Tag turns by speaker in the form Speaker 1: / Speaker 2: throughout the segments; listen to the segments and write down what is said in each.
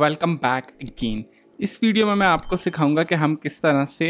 Speaker 1: Welcome back again इस video में मैं आपको सिखाऊंगा कि हम किस तरह से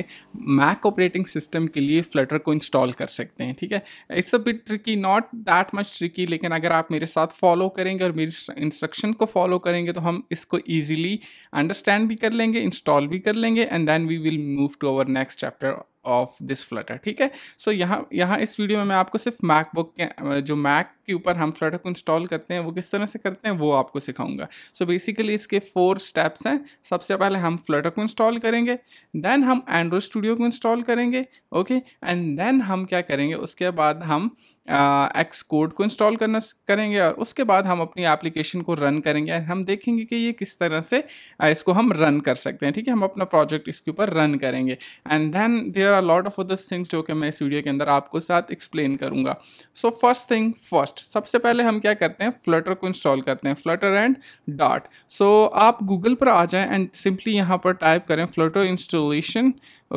Speaker 1: मैक ऑपरेटिंग सिस्टम के लिए फ्लटर को इंस्टॉल कर सकते हैं ठीक है it's a bit tricky not that much tricky लेकिन अगर आप मेरे साथ फॉलो करेंगे और मेरी इंस्ट्रक्शन को फॉलो करेंगे तो हम इसको ईजिली अंडरस्टैंड भी कर लेंगे इंस्टॉल भी कर लेंगे and then we will move to our next chapter of this Flutter ठीक है सो so, यहाँ यहाँ इस वीडियो में मैं आपको सिर्फ मैकबुक के जो मैक के ऊपर हम फ्लटर को इंस्टॉल करते हैं वो किस तरह से करते हैं वो आपको सिखाऊंगा सो बेसिकली इसके फोर स्टेप्स हैं सबसे पहले हम फ्लटर को इंस्टॉल करेंगे देन हम एंड्रॉयड स्टूडियो को इंस्टॉल करेंगे ओके एंड देन हम क्या करेंगे उसके बाद हम एक्स कोड को इंस्टॉल करना करेंगे और उसके बाद हम अपनी एप्लीकेशन को रन करेंगे हम देखेंगे कि ये किस तरह से इसको हम रन कर सकते हैं ठीक है हम अपना प्रोजेक्ट इसके ऊपर रन करेंगे and then there are lot of other things जो कि मैं इस वीडियो के अंदर आपको साथ एक्सप्लेन करूँगा सो फर्स्ट थिंग फर्स्ट सबसे पहले हम क्या करते हैं फ्लटर को इंस्टॉल करते हैं फ्लटर एंड डॉट सो आप गूगल पर आ जाएँ एंड सिंपली यहाँ पर टाइप करें Flutter installation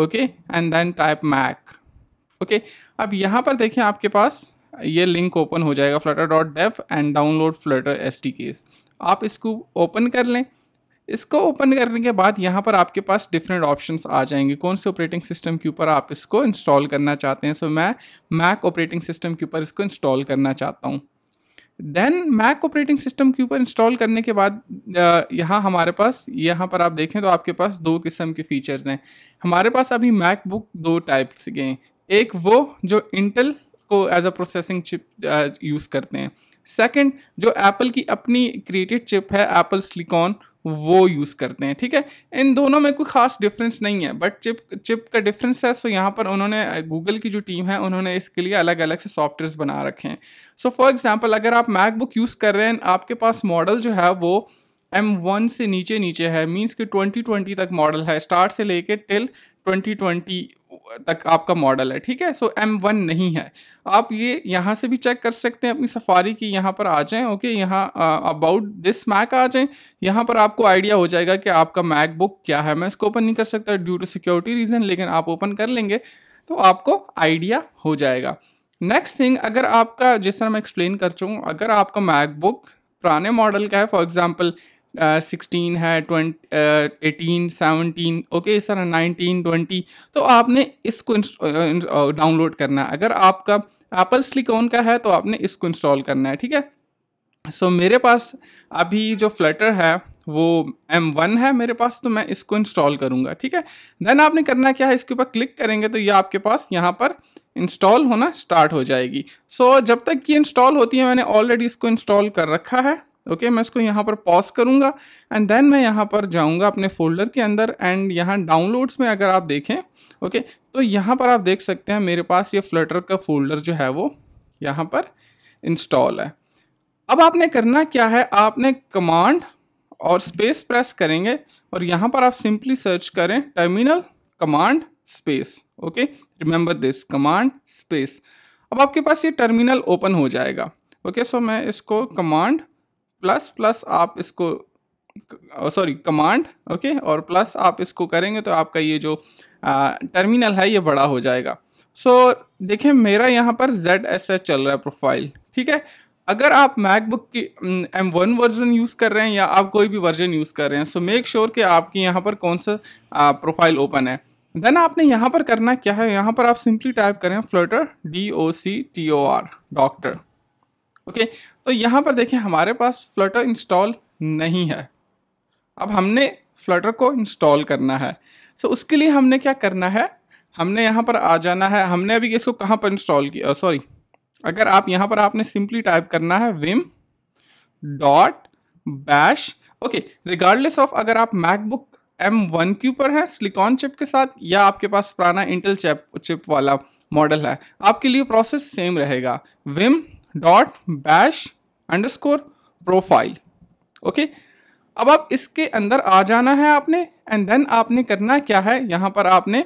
Speaker 1: okay and then type Mac okay अब यहाँ पर देखें आपके पास ये लिंक ओपन हो जाएगा Flutter dot dev and download Flutter S T आप इसको ओपन कर लें इसको ओपन करने के बाद यहाँ पर आपके पास डिफरेंट ऑप्शंस आ जाएंगे कौन से ऑपरेटिंग सिस्टम के ऊपर आप इसको इंस्टॉल करना चाहते हैं सो so, मैं मैक ऑपरेटिंग सिस्टम के ऊपर इसको इंस्टॉल करना चाहता हूँ देन मैक ऑपरेटिंग सिस्टम के ऊपर इंस्टॉल करने के बाद यहाँ हमारे पास यहाँ पर आप देखें तो आपके पास दो किस्म के फीचर्स हैं हमारे पास अभी मैकबुक दो टाइप्स के हैं एक वो जो इंटेल को as a processing chip use करते हैं सेकंड जो एप्पल की अपनी क्रिएटेड चिप है एप्पल सिलिकॉन वो यूज़ करते हैं ठीक है इन दोनों में कोई खास डिफरेंस नहीं है बट चिप चिप का डिफरेंस है सो यहाँ पर उन्होंने गूगल uh, की जो टीम है उन्होंने इसके लिए अलग अलग से सॉफ्टवेयर बना रखे हैं सो फॉर एग्जाम्पल अगर आप मैकबुक यूज़ कर रहे हैं आपके पास मॉडल जो है वो एम वन से नीचे नीचे है मीन्स कि ट्वेंटी ट्वेंटी तक मॉडल है स्टार्ट से लेके टिल 2020 तक आपका मॉडल है ठीक है सो एम वन नहीं है आप ये यहाँ से भी चेक कर सकते हैं अपनी सफारी की यहाँ पर आ जाएं ओके यहाँ अबाउट दिस मैक आ जाएं यहाँ पर आपको आइडिया हो जाएगा कि आपका मैकबुक क्या है मैं इसको ओपन नहीं कर सकता ड्यू टू सिक्योरिटी रीज़न लेकिन आप ओपन कर लेंगे तो आपको आइडिया हो जाएगा नेक्स्ट थिंग अगर आपका जिस तरह मैं एक्सप्लेन कर चुका अगर आपका मैकबुक पुराने मॉडल का है फॉर एग्ज़ाम्पल सिक्सटीन uh, है twenty eighteen seventeen okay sir nineteen twenty तो आपने इसको डाउनलोड uh, uh, करना है अगर आपका एप्पल स्लिकॉन का है तो आपने इसको इंस्टॉल करना है ठीक है सो so, मेरे पास अभी जो फ्लटर है वो M1 है मेरे पास तो मैं इसको इंस्टॉल करूँगा ठीक है देन आपने करना क्या है इसके ऊपर क्लिक करेंगे तो ये आपके पास यहाँ पर इंस्टॉल होना स्टार्ट हो जाएगी सो so, जब तक ये इंस्टॉल होती है मैंने ऑलरेडी इसको इंस्टॉल कर रखा है ओके मैं इसको यहाँ पर पॉज करूँगा एंड देन मैं यहाँ पर जाऊँगा अपने फोल्डर के अंदर एंड यहाँ डाउनलोड्स में अगर आप देखें ओके okay, तो यहाँ पर आप देख सकते हैं मेरे पास ये फ्लटर का फोल्डर जो है वो यहाँ पर इंस्टॉल है अब आपने करना क्या है आपने कमांड और स्पेस प्रेस करेंगे और यहाँ पर आप सिंपली सर्च करें terminal command space okay remember this command space अब आपके पास ये टर्मिनल ओपन हो जाएगा ओके okay, सो so मैं इसको कमांड प्लस प्लस आप इसको सॉरी कमांड ओके और प्लस आप इसको करेंगे तो आपका ये जो टर्मिनल है ये बड़ा हो जाएगा सो so, देखें मेरा यहाँ पर जेड एस एस चल रहा है प्रोफाइल ठीक है अगर आप मैकबुक की एम वन वर्जन यूज़ कर रहे हैं या आप कोई भी वर्जन यूज़ कर रहे हैं सो मेक श्योर कि आपकी यहाँ पर कौन सा प्रोफाइल ओपन है देन आपने यहाँ पर करना क्या है यहाँ पर आप सिंपली टाइप करें Flutter D O C T O R doctor okay तो यहाँ पर देखें हमारे पास फ्लटर इंस्टॉल नहीं है अब हमने फ्लटर को इंस्टॉल करना है सो so, उसके लिए हमने क्या करना है हमने यहाँ पर आ जाना है हमने अभी इसको कहाँ पर इंस्टॉल किया सॉरी अगर आप यहाँ पर आपने सिंपली टाइप करना है vim dot bash okay regardless of अगर आप मैकबुक एम वन के ऊपर है सिलिकॉन चिप के साथ या आपके पास पुराना इंटेल चिप चिप वाला मॉडल है आपके लिए प्रोसेस सेम रहेगा vim dot bash underscore profile okay अब आप इसके अंदर आ जाना है आपने एंड देन आपने करना क्या है यहाँ पर आपने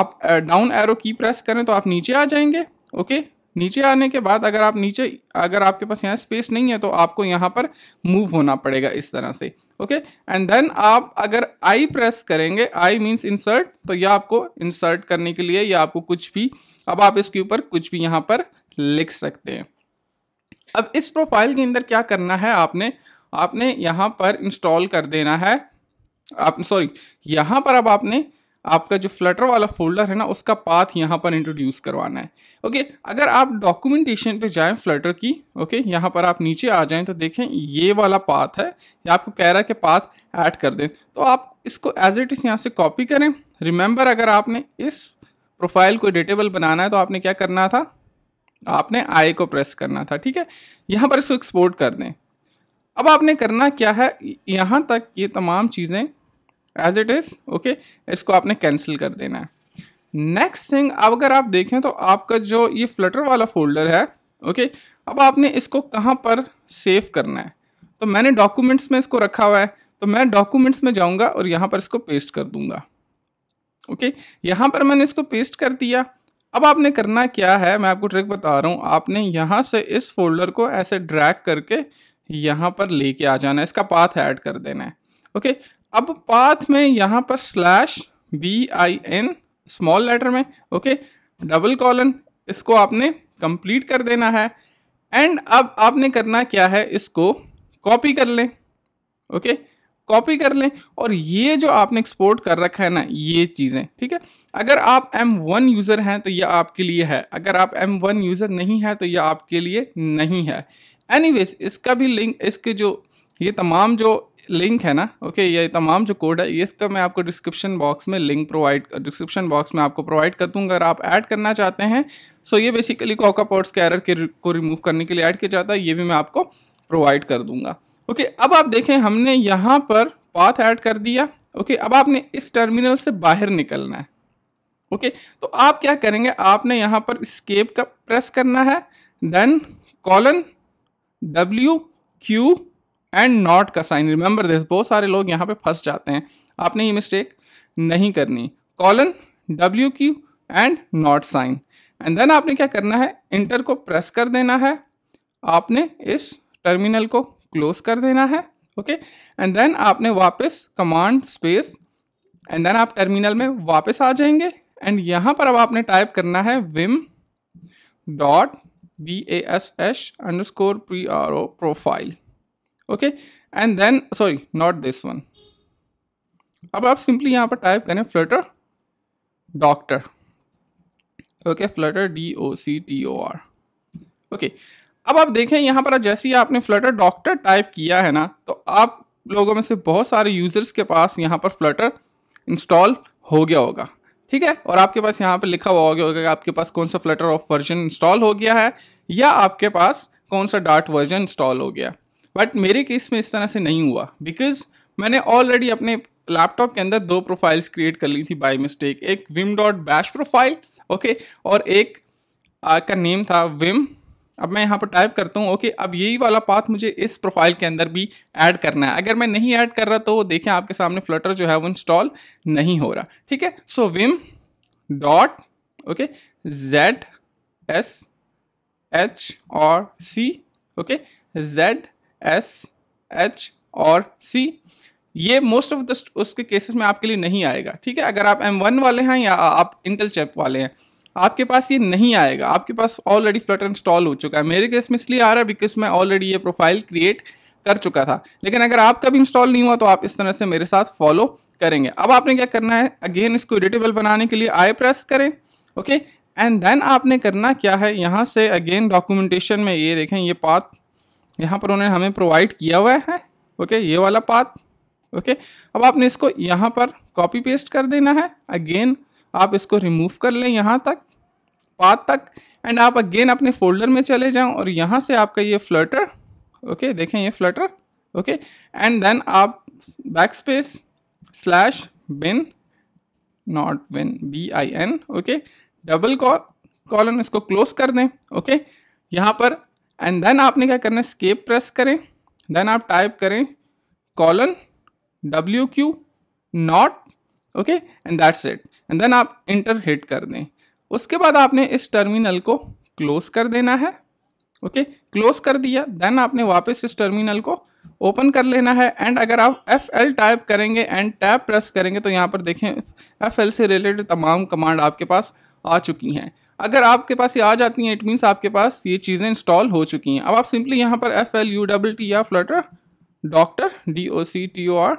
Speaker 1: आप डाउन एरो की प्रेस करें तो आप नीचे आ जाएंगे ओके नीचे आने के बाद अगर आप नीचे अगर आपके पास यहाँ स्पेस नहीं है तो आपको यहाँ पर मूव होना पड़ेगा इस तरह से ओके एंड देन आप अगर आई प्रेस करेंगे आई मीन्स इंसर्ट तो यह आपको इंसर्ट करने के लिए या आपको कुछ भी अब आप इसके ऊपर कुछ भी यहाँ पर लिख सकते हैं अब इस प्रोफाइल के अंदर क्या करना है आपने आपने यहाँ पर इंस्टॉल कर देना है आप सॉरी यहाँ पर अब आपने आपका जो फ्लटर वाला फोल्डर है ना उसका पाथ यहाँ पर इंट्रोड्यूस करवाना है ओके अगर आप डॉक्यूमेंटेशन पे जाएं फ्लटर की ओके यहाँ पर आप नीचे आ जाएं तो देखें ये वाला पाथ है या आपको कह रहा है कि पाथ ऐड कर दें तो आप इसको एज इट इज़ यहाँ से कॉपी करें रिमेंबर अगर आपने इस प्रोफाइल को एडिटेबल बनाना है तो आपने क्या करना था आपने आई को प्रेस करना था ठीक है यहाँ पर इसको एक्सपोर्ट कर दें अब आपने करना क्या है यहाँ तक ये तमाम चीज़ें एज इट इज़ ओके इसको आपने कैंसिल कर देना है नेक्स्ट थिंग अब अगर आप देखें तो आपका जो ये फ्लटर वाला फोल्डर है ओके okay, अब आपने इसको कहाँ पर सेव करना है तो मैंने डॉक्यूमेंट्स में इसको रखा हुआ है तो मैं डॉक्यूमेंट्स में जाऊँगा और यहाँ पर इसको पेस्ट कर दूँगा ओके okay, यहाँ पर मैंने इसको पेस्ट कर दिया अब आपने करना क्या है मैं आपको ट्रिक बता रहा हूँ आपने यहाँ से इस फोल्डर को ऐसे ड्रैग करके यहाँ पर लेके आ जाना है इसका पाथ ऐड कर देना है ओके अब पाथ में यहाँ पर slash B I N small letter में ओके डबल कॉलन इसको आपने कंप्लीट कर देना है एंड अब आपने करना क्या है इसको कॉपी कर लें ओके कॉपी कर लें और ये जो आपने एक्सपोर्ट कर रखा है ना ये चीज़ें ठीक है अगर आप M1 यूज़र हैं तो ये आपके लिए है अगर आप M1 यूज़र नहीं है तो ये आपके लिए नहीं है एनीवेज इसका भी लिंक इसके जो ये तमाम जो लिंक है ना ओके okay, ये तमाम जो कोड है ये इसका मैं आपको डिस्क्रिप्शन बॉक्स में लिंक प्रोवाइड डिस्क्रिप्शन बॉक्स में आपको प्रोवाइड कर दूंगा अगर आप ऐड करना चाहते हैं सो ये बेसिकली कॉका पॉट्स के एरर के को रिमूव करने के लिए ऐड किया जाता है ये भी मैं आपको प्रोवाइड कर दूंगा ओके अब आप देखें हमने यहाँ पर पाथ ऐड कर दिया ओके अब आपने इस टर्मिनल से बाहर निकलना है ओके तो आप क्या करेंगे आपने यहाँ पर स्केप का प्रेस करना है then colon W Q and not का साइन रिमेंबर दिस बहुत सारे लोग यहाँ पे फंस जाते हैं आपने ये मिस्टेक नहीं करनी colon W Q and not sign and then आपने क्या करना है इंटर को प्रेस कर देना है आपने इस टर्मिनल को क्लोज कर देना है ओके एंड देन आपने वापस कमांड स्पेस एंड देन आप टर्मिनल में वापस आ जाएंगे एंड यहाँ पर अब आपने टाइप करना है vim dot B A S H underscore P R O profile okay and then sorry not this one अब आप सिंपली यहाँ पर टाइप करें Flutter doctor okay Flutter D O C T O R okay अब आप देखें यहाँ पर जैसे ही आपने फ्लटर डॉक्टर टाइप किया है ना तो आप लोगों में से बहुत सारे यूज़र्स के पास यहाँ पर फ्लटर इंस्टॉल हो गया होगा ठीक है और आपके पास यहाँ पर लिखा हुआ होगा कि आपके पास कौन सा फ्लटर ऑफ वर्जन इंस्टॉल हो गया है या आपके पास कौन सा डार्ट वर्जन इंस्टॉल हो गया बट मेरे केस में इस तरह से नहीं हुआ बिकॉज मैंने ऑलरेडी अपने लैपटॉप के अंदर दो प्रोफाइल्स क्रिएट कर ली थी बाई मिस्टेक एक vim dot bash profile okay और एक का नेम था विम अब मैं यहाँ पर टाइप करता हूँ ओके अब यही वाला पाथ मुझे इस प्रोफाइल के अंदर भी ऐड करना है अगर मैं नहीं ऐड कर रहा तो देखें आपके सामने फ्लटर जो है वो इंस्टॉल नहीं हो रहा ठीक है so vim dot okay Z S H R C okay Z S H R C ये मोस्ट ऑफ द उसके केसेस में आपके लिए नहीं आएगा ठीक है अगर आप एम वन वाले हैं या आप इंटल चेप वाले हैं आपके पास ये नहीं आएगा आपके पास ऑलरेडी फ्लटर इंस्टॉल हो चुका है मेरे केस में इसलिए आ रहा है बिकॉज मैं ऑलरेडी ये प्रोफाइल क्रिएट कर चुका था लेकिन अगर आपका भी इंस्टॉल नहीं हुआ तो आप इस तरह से मेरे साथ फॉलो करेंगे अब आपने क्या करना है अगेन इसको एडिटेबल बनाने के लिए आई प्रेस करें ओके एंड देन आपने करना क्या है यहाँ से अगेन डॉक्यूमेंटेशन में ये देखें ये पाथ यहाँ पर उन्होंने हमें प्रोवाइड किया हुआ है ओके ये वाला पाथ ओके अब आपने इसको यहाँ पर कॉपी पेस्ट कर देना है अगेन आप इसको रिमूव कर लें यहाँ तक पाथ तक एंड आप अगेन अपने फोल्डर में चले जाओ और यहाँ से आपका ये फ्लटर ओके देखें ये फ्लटर ओके एंड देन आप back space slash bin not win B I N okay double colon इसको क्लोज कर दें ओके okay? यहाँ पर एंड देन आपने क्या करना है स्केप प्रेस करें देन आप टाइप करें colon W Q not okay and that's it and then आप इंटर हिट कर दें उसके बाद आपने इस टर्मिनल को क्लोज कर देना है ओके क्लोज कर दिया देन आपने वापस इस टर्मिनल को ओपन कर लेना है एंड अगर आप एफ एल टाइप करेंगे एंड टैप प्रेस करेंगे तो यहाँ पर देखें एफ एल से रिलेटेड तमाम कमांड आपके पास आ चुकी हैं अगर आपके पास ये आ जाती हैं इट मीन्स आपके पास ये चीज़ें इंस्टॉल हो चुकी हैं अब आप सिंपली यहाँ पर F L U double T या Flutter doctor D O C T O R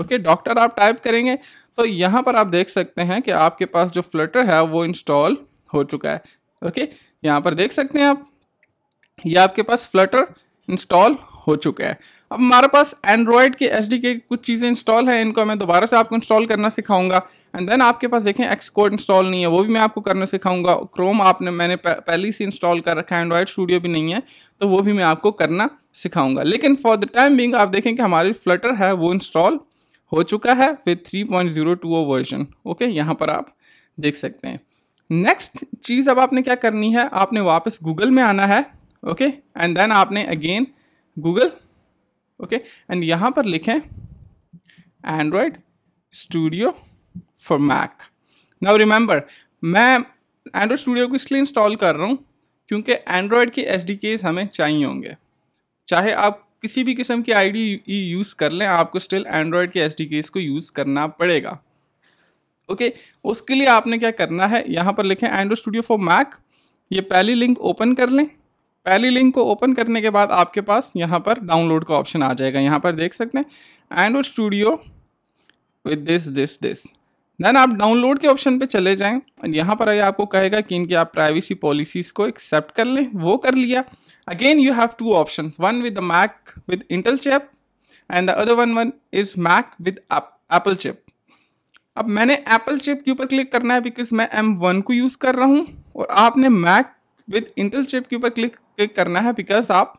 Speaker 1: okay doctor आप टाइप करेंगे तो यहाँ पर आप देख सकते हैं कि आपके पास जो फ्लटर है वो इंस्टॉल हो चुका है ओके यहाँ पर देख सकते हैं आप ये आपके पास फ्लटर इंस्टॉल हो चुका है अब हमारे पास एंड्रॉयड के एच के कुछ चीज़ें इंस्टॉल हैं इनको मैं दोबारा से आपको इंस्टॉल करना सिखाऊंगा एंड देन आपके पास देखें एक्स कोड इंस्टॉल नहीं है वो भी मैं आपको करना सिखाऊंगा क्रोम आपने मैंने पहले से इंस्टॉल कर रखा है एंड्रॉयड स्टूडियो भी नहीं है तो वो भी मैं आपको करना सिखाऊंगा लेकिन फॉर द टाइम बिंग आप देखें कि हमारी फ्लटर है वो इंस्टॉल हो चुका है with three point zero two O version okay यहाँ पर आप देख सकते हैं नेक्स्ट चीज़ अब आपने क्या करनी है आपने वापस गूगल में आना है ओके एंड देन आपने अगेन गूगल ओके एंड यहाँ पर लिखें Android studio for Mac now remember मैं एंड्रॉयड स्टूडियो को इसलिए इंस्टॉल कर रहा हूँ क्योंकि एंड्रॉयड के एस हमें चाहिए होंगे चाहे आप किसी भी किस्म की आई डी यूज़ कर लें आपको स्टिल एंड्रॉयड के एस डी को यूज़ करना पड़ेगा ओके उसके लिए आपने क्या करना है यहाँ पर लिखें एंड्रॉयड स्टूडियो फॉर मैक ये पहली लिंक ओपन कर लें पहली लिंक को ओपन करने के बाद आपके पास यहाँ पर डाउनलोड का ऑप्शन आ जाएगा यहाँ पर देख सकते हैं Android studio with this this this then आप डाउनलोड के ऑप्शन पे चले जाएं और यहाँ पर आइए आपको कहेगा कि इनकी आप प्राइवेसी पॉलिसीज़ को एक्सेप्ट कर लें वो कर लिया again you have two options one with the mac with intel chip and the other one one is mac with apple chip अब मैंने एप्पल चिप के ऊपर क्लिक करना है बिकॉज मैं एम वन को यूज़ कर रहा हूँ और आपने मैक विद इंटेल चिप के ऊपर क्लिक क्लिक करना है बिकॉज आप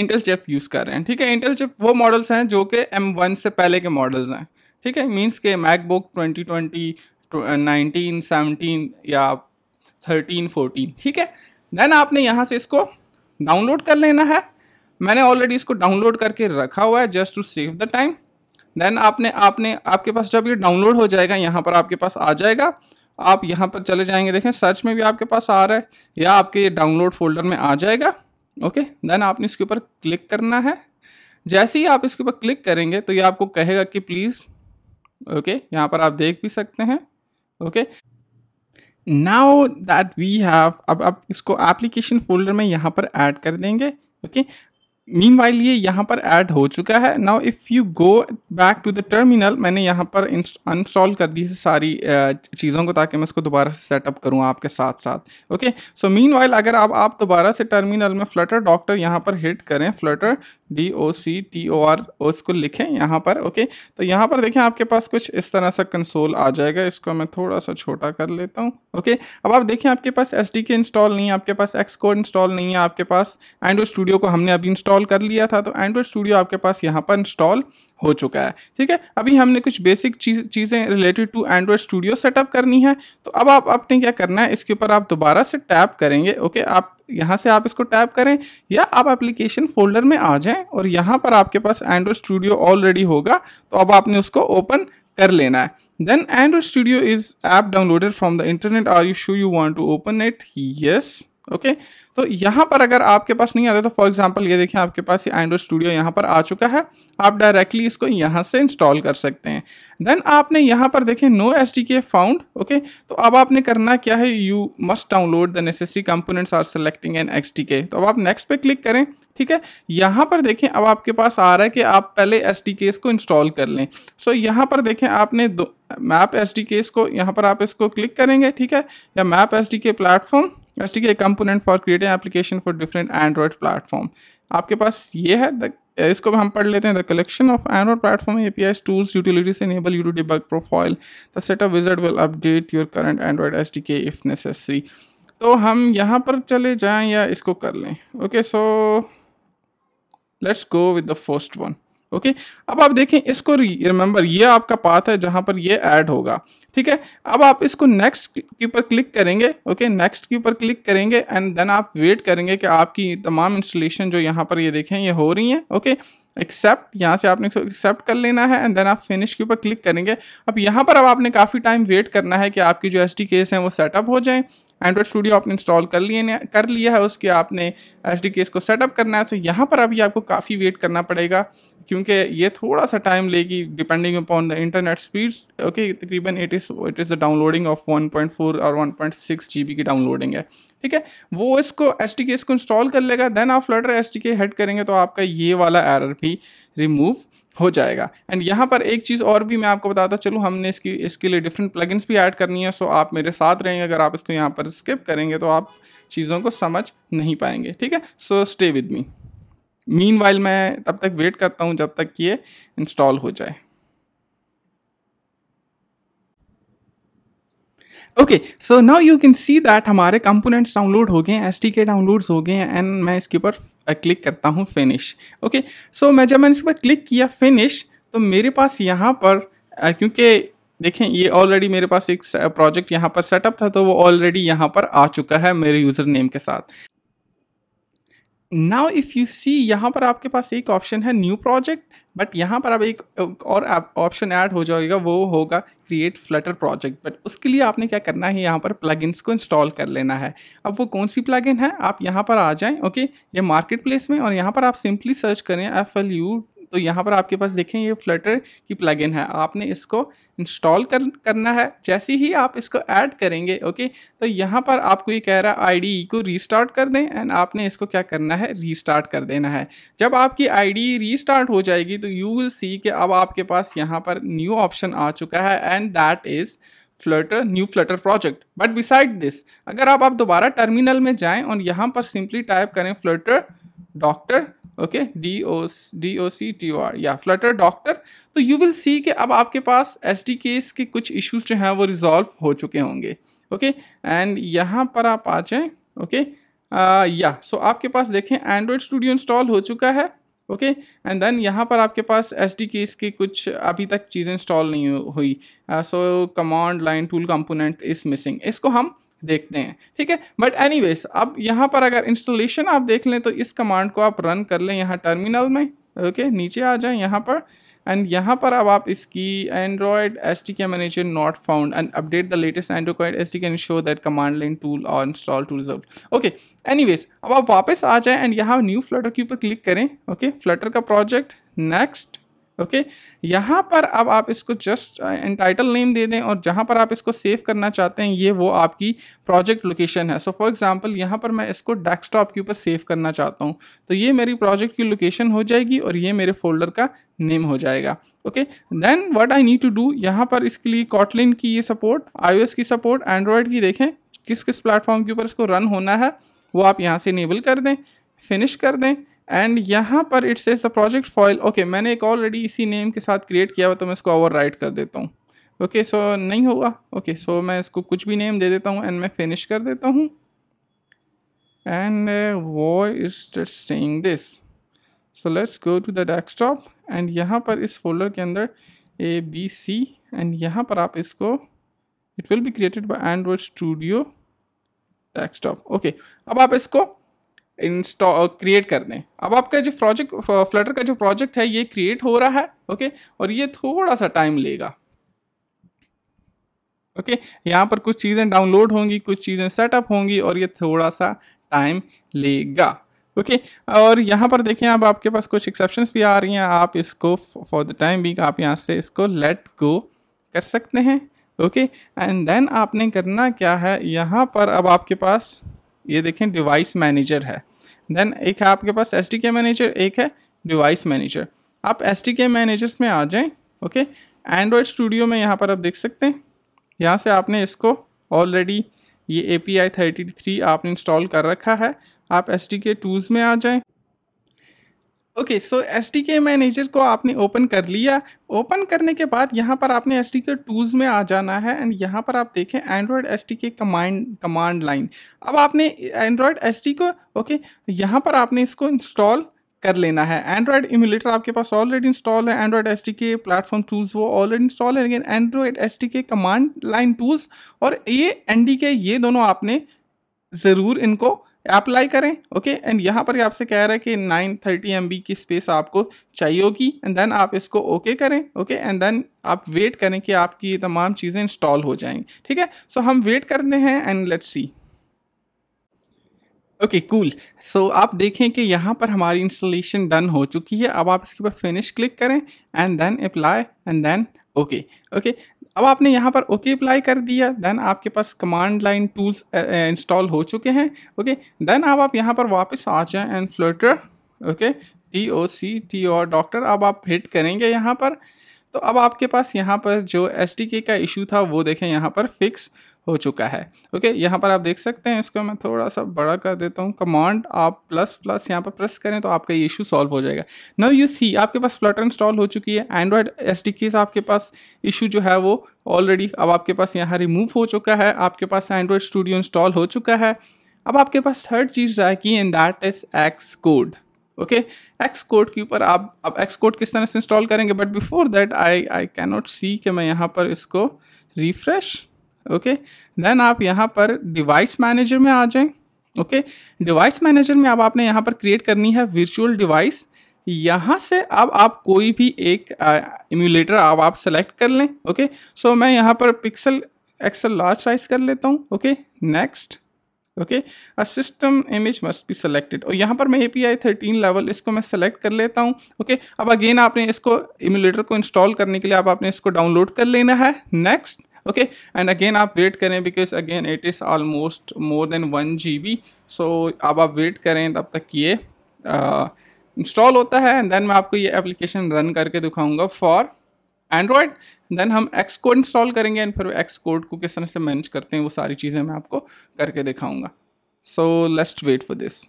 Speaker 1: इंटेल चिप यूज़ कर रहे हैं ठीक है इंटेल चिप वो मॉडल्स हैं जो कि एम वन से पहले के मॉडल्स हैं ठीक है मीन्स के MacBook twenty twenty nineteen seventeen या थर्टीन फोर्टीन ठीक है देन आपने यहाँ से इसको डाउनलोड कर लेना है मैंने ऑलरेडी इसको डाउनलोड करके रखा हुआ है just to save the time then आपने आपने आपके पास जब ये डाउनलोड हो जाएगा यहाँ पर आपके पास आ जाएगा आप यहाँ पर चले जाएंगे देखें सर्च में भी आपके पास आ रहा है या आपके ये डाउनलोड फोल्डर में आ जाएगा ओके देन आपने इसके ऊपर क्लिक करना है जैसे ही आप इसके ऊपर क्लिक करेंगे तो ये आपको कहेगा कि प्लीज़ ओके यहाँ पर आप देख भी सकते हैं okay now that we have अब अब इसको एप्लीकेशन फोल्डर में यहाँ पर ऐड कर देंगे ओके मीन वाइल ये यहाँ पर ऐड हो चुका है now if you go back to the terminal मैंने यहाँ पर अनस्टॉल कर दी है सारी चीज़ों को ताकि मैं इसको दोबारा से सेटअप करूँ आपके साथ साथ ओके सो मीन वाइल अगर आप आप दोबारा से टर्मिनल में फ्लटर डॉक्टर यहाँ पर हिट करें Flutter D O C T O R उसको लिखें यहाँ पर ओके तो यहाँ पर देखें आपके पास कुछ इस तरह सा कंसोल आ जाएगा इसको मैं थोड़ा सा छोटा कर लेता हूँ ओके अब आप देखें आपके पास एस डी के इंस्टॉल नहीं है आपके पास एक्स कोड इंस्टॉल नहीं है आपके पास एंड्रॉइड स्टूडियो को हमने अभी इंस्टॉल कर लिया था तो एंड्रॉइड स्टूडियो आपके पास यहाँ पर इंस्टॉल हो चुका है ठीक है अभी हमने कुछ बेसिक चीज चीज़ें related to Android studio setup करनी है तो अब आप आपने क्या करना है इसके ऊपर आप दोबारा से टैप करेंगे ओके आप यहाँ से आप इसको टैप करें या आप एप्लीकेशन फोल्डर में आ जाएं और यहाँ पर आपके पास एंड्रॉयड स्टूडियो ऑलरेडी होगा तो अब आपने उसको ओपन कर लेना है then Android studio is app downloaded from the internet are you sure you want to open it yes okay तो यहाँ पर अगर आपके पास नहीं आता तो फॉर एग्जांपल ये देखिए आपके पास ये एंड्रॉइड स्टूडियो यहाँ पर आ चुका है आप डायरेक्टली इसको यहाँ से इंस्टॉल कर सकते हैं देन आपने यहाँ पर देखें no S D K found okay तो अब आपने करना क्या है you must download the necessary components or selecting an S D K तो अब आप नेक्स्ट पे क्लिक करें ठीक है यहाँ पर देखें अब आपके पास आ रहा है कि आप पहले एस डी केस को इंस्टॉल कर लें सो so, यहाँ पर देखें आपने दो मैप एस डी केस को यहाँ पर आप इसको क्लिक करेंगे ठीक है या map S D K platform S T K component for creating application for different Android platform आपके पास ये है द इसको हम पढ़ लेते हैं the collection of Android platform A P S tools utilities enable you to bug profile the set of wizard will update your current Android S T K if necessary तो हम यहाँ पर चले जाएँ या इसको कर लें okay so let's go with the first one okay अब आप देखें इसको रिमेंबर ये आपका पाथ है जहाँ पर ये ऐड होगा ठीक है अब आप इसको नेक्स्ट के ऊपर क्लिक करेंगे ओके नेक्स्ट के ऊपर क्लिक करेंगे एंड देन आप वेट करेंगे कि आपकी तमाम इंस्टॉलेशन जो यहाँ पर ये देखें ये हो रही हैं ओके एक्सेप्ट यहाँ से आपने एक्सेप्ट कर लेना है एंड देन आप फिनिश के ऊपर क्लिक करेंगे अब यहाँ पर अब आपने काफ़ी टाइम वेट करना है कि आपकी जो एस डी केस हैं वो सेटअप हो जाएँ एंड्रॉयड स्टूडियो आपने इंस्टॉल कर लिए कर लिया है उसके आपने एस डी केस को सेटअप करना है तो यहाँ पर अभी आपको काफ़ी वेट करना पड़ेगा क्योंकि ये थोड़ा सा टाइम लेगी depending upon the internet speed okay तकरीबन it is it is the downloading of 1.4 और 1.6 जीबी की डाउनलोडिंग है ठीक है वो इसको एस टी इसको इंस्टॉल कर लेगा देन आप फ्लटर एस टी हेड करेंगे तो आपका ये वाला एरर भी रिमूव हो जाएगा एंड यहाँ पर एक चीज़ और भी मैं आपको बताता चलूँ हमने इसकी इसके लिए डिफरेंट प्लगइन्स भी ऐड करनी है सो आप मेरे साथ रहेंगे अगर आप इसको यहाँ पर स्किप करेंगे तो आप चीज़ों को समझ नहीं पाएंगे ठीक है so stay with me meanwhile मैं तब तक वेट करता हूँ जब तक ये इंस्टॉल हो जाए okay so now you can see that हमारे कंपोनेंट्स डाउनलोड हो गए हैं एस के डाउनलोड्स हो गए हैं एंड मैं इसके ऊपर क्लिक करता हूँ फिनिश ओके सो मैं जब मैंने इस पर क्लिक किया फिनिश तो मेरे पास यहाँ पर क्योंकि देखें ये ऑलरेडी मेरे पास एक प्रोजेक्ट यहाँ पर सेटअप था तो वो ऑलरेडी यहाँ पर आ चुका है मेरे यूज़र नेम के साथ नाउ इफ़ यू सी यहाँ पर आपके पास एक ऑप्शन है न्यू प्रोजेक्ट बट यहाँ पर अब एक और ऑप्शन ऐड हो जाएगा वो होगा क्रिएट फ्लटर प्रोजेक्ट बट उसके लिए आपने क्या करना है यहाँ पर प्लगइन्स को इंस्टॉल कर लेना है अब वो कौन सी प्लगइन है आप यहाँ पर आ जाएं ओके ये मार्केट प्लेस में और यहाँ पर आप सिंपली सर्च करें एफ एल यू तो यहाँ पर आपके पास देखें ये फ्लटर की प्लगइन है आपने इसको इंस्टॉल कर करना है जैसे ही आप इसको ऐड करेंगे ओके तो यहाँ पर आपको ये कह रहा है आईडी e को रीस्टार्ट कर दें एंड आपने इसको क्या करना है रीस्टार्ट कर देना है जब आपकी आईडी रीस्टार्ट e हो जाएगी तो यू विल सी कि अब आपके पास यहाँ पर न्यू ऑप्शन आ चुका है and that is flutter new flutter project but beside this अगर आप आप दोबारा टर्मिनल में जाएँ और यहाँ पर सिंपली टाइप करें Flutter doctor okay D O D O C T R या फ्लटर डॉक्टर तो यू विल सी कि अब आपके पास एस डी केस के कुछ इश्यूज जो हैं वो रिजॉल्व हो चुके होंगे ओके एंड यहाँ पर आप आ जाए ओके या सो आपके पास देखें एंड्रॉयड स्टूडियो इंस्टॉल हो चुका है ओके एंड देन यहाँ पर आपके पास एस डी केस के कुछ अभी तक चीज़ें इंस्टॉल नहीं हुई so command line tool component is missing इसको हम देखते हैं ठीक है बट एनीवेज अब यहाँ पर अगर इंस्टॉलेशन आप देख लें तो इस कमांड को आप रन कर लें यहाँ टर्मिनल में ओके नीचे आ जाएं यहाँ पर एंड यहाँ पर अब आप इसकी Android S T K manager not found and update the latest Android S T can show that command line tool और install to reserve okay anyways अब आप वापस आ जाएं एंड यहाँ न्यू फ्लटर के ऊपर क्लिक करें ओके okay? फ्लटर का प्रोजेक्ट नेक्स्ट ओके okay? यहाँ पर अब आप इसको जस्ट एंटाइटल नेम दे दें और जहाँ पर आप इसको सेव करना चाहते हैं ये वो आपकी प्रोजेक्ट लोकेशन है सो फॉर एग्जांपल यहाँ पर मैं इसको डेस्कटॉप के ऊपर सेव करना चाहता हूँ तो ये मेरी प्रोजेक्ट की लोकेशन हो जाएगी और ये मेरे फोल्डर का नेम हो जाएगा okay then what I need to do यहाँ पर इसके लिए कॉटलिन की ये सपोर्ट आई की सपोर्ट एंड्रॉयड की देखें किस किस प्लेटफॉर्म के ऊपर इसको रन होना है वो आप यहाँ से इनेबल कर दें फिनिश कर दें एंड यहाँ पर it's as the project file okay मैंने एक ऑलरेडी इसी नेम के साथ क्रिएट किया हुआ तो मैं इसको ओवर कर देता हूँ ओके सो नहीं होगा ओके सो मैं इसको कुछ भी नेम दे देता हूँ एंड मैं फिनिश कर देता हूँ एंड वो is saying this so let's go to the desktop and यहाँ पर इस फोल्डर के अंदर ए बी सी एंड यहाँ पर आप इसको it will be created by Android studio desktop okay अब आप इसको इंस्टॉल क्रिएट uh, कर दें अब आपका जो प्रोजेक्ट फ्लटर uh, का जो प्रोजेक्ट है ये क्रिएट हो रहा है ओके और ये थोड़ा सा टाइम लेगा ओके यहाँ पर कुछ चीज़ें डाउनलोड होंगी कुछ चीज़ें सेटअप होंगी और ये थोड़ा सा टाइम लेगा ओके okay, और यहाँ पर देखें अब आपके पास कुछ एक्सेप्शन भी आ रही हैं आप इसको फॉर द टाइम भी आप यहाँ से इसको लेट गो कर सकते हैं ओके एंड देन आपने करना क्या है यहाँ पर अब आपके पास ये देखें डिवाइस मैनेजर है देन एक है आपके पास एस मैनेजर एक है डिवाइस मैनेजर आप एस टी मैनेजर्स में आ जाएं ओके एंड्रॉयड स्टूडियो में यहाँ पर आप देख सकते हैं यहाँ से आपने इसको ऑलरेडी ये A P I thirty three आपने इंस्टॉल कर रखा है आप एस टी के टूल्स में आ जाएं okay so S D K manager को आपने ओपन कर लिया ओपन करने के बाद यहाँ पर आपने एस डी के टूल्स में आ जाना है एंड यहाँ पर आप देखें Android S D K command command line अब आपने एंड्रॉयड एस डी को ओके यहाँ पर आपने इसको इंस्टॉल कर लेना है एंड्रॉयड इम्यूलेटर आपके पास ऑलरेडी इंस्टॉल है Android S K platform tools वो ऑलरेडी इंस्टॉल है लेकिन Android S K command line tools और ये एन डी के ये दोनों आपने ज़रूर इनको अप्लाई करें ओके एंड यहाँ पर आपसे कह रहा है कि 930 थर्टी की स्पेस आपको चाहिए होगी एंड देन आप इसको ओके okay करें ओके एंड देन आप वेट करें कि आपकी तमाम चीज़ें इंस्टॉल हो जाएंगी ठीक है सो so, हम वेट करते हैं and let's see okay cool so आप देखें कि यहाँ पर हमारी इंस्टॉलेशन डन हो चुकी है अब आप इसके ऊपर फिनिश क्लिक करें and then apply and then okay okay अब आपने यहाँ पर ओके अप्लाई कर दिया देन आपके पास कमांड लाइन टूल्स इंस्टॉल हो चुके हैं ओके देन अब आप यहाँ पर वापस आ जाएँ and flutter okay T O C T O doctor अब आप हिट करेंगे यहाँ पर तो अब आपके पास यहाँ पर जो एस का इशू था वो देखें यहाँ पर फिक्स हो चुका है ओके okay, यहाँ पर आप देख सकते हैं इसको मैं थोड़ा सा बड़ा कर देता हूँ कमांड आप प्लस प्लस यहाँ पर प्रेस करें तो आपका ये इशू सॉल्व हो जाएगा नाउ यू सी आपके पास फ्लटर इंस्टॉल हो चुकी है एंड्रॉयड एस डी आपके पास इशू जो है वो ऑलरेडी अब आपके पास यहाँ रिमूव हो चुका है आपके पास एंड्रॉयड स्टूडियो इंस्टॉल हो चुका है अब आपके पास थर्ड चीज़ कि in that is X code okay X code के ऊपर आप अब एक्स कोड किस तरह से इंस्टॉल करेंगे but before that I I cannot see कि मैं यहाँ पर इसको रिफ्रेश ओके देन आप यहाँ पर डिवाइस मैनेजर में आ जाएं ओके डिवाइस मैनेजर में अब आपने यहाँ पर क्रिएट करनी है वर्चुअल डिवाइस यहाँ से अब आप कोई भी एक इम्यूलेटर अब आप सेलेक्ट कर लें ओके सो मैं यहाँ पर पिक्सल एक्सल लार्ज साइज कर लेता हूँ okay next okay system image must be selected और यहाँ पर मैं A P I thirteen level इसको मैं सेलेक्ट कर लेता हूँ ओके okay? अब अगेन आपने इसको इम्यूलेटर को इंस्टॉल करने के लिए अब आप आपने इसको डाउनलोड कर लेना है नेक्स्ट ओके एंड अगेन आप वेट करें again it is is more than one G B so अब आप वेट करें तब तक ये इंस्टॉल होता है एंड देन मैं आपको ये एप्लीकेशन रन करके दिखाऊंगा फॉर एंड्रॉयड देन हम एक्स कोड इंस्टॉल करेंगे एंड फिर एक्स कोड को किस तरह से मैनेज करते हैं वो सारी चीज़ें मैं आपको करके दिखाऊंगा so let's wait for this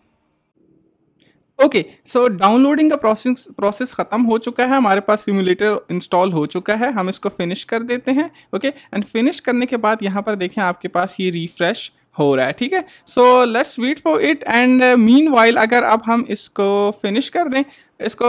Speaker 1: okay so downloading का प्रोसेस प्रोसेस ख़त्म हो चुका है हमारे पास सिमुलेटर इंस्टॉल हो चुका है हम इसको फिनिश कर देते हैं ओके एंड फिनिश करने के बाद यहाँ पर देखें आपके पास ये रिफ्रेश हो रहा है ठीक है so let's wait for it and meanwhile अगर अब हम इसको फिनिश कर दें इसको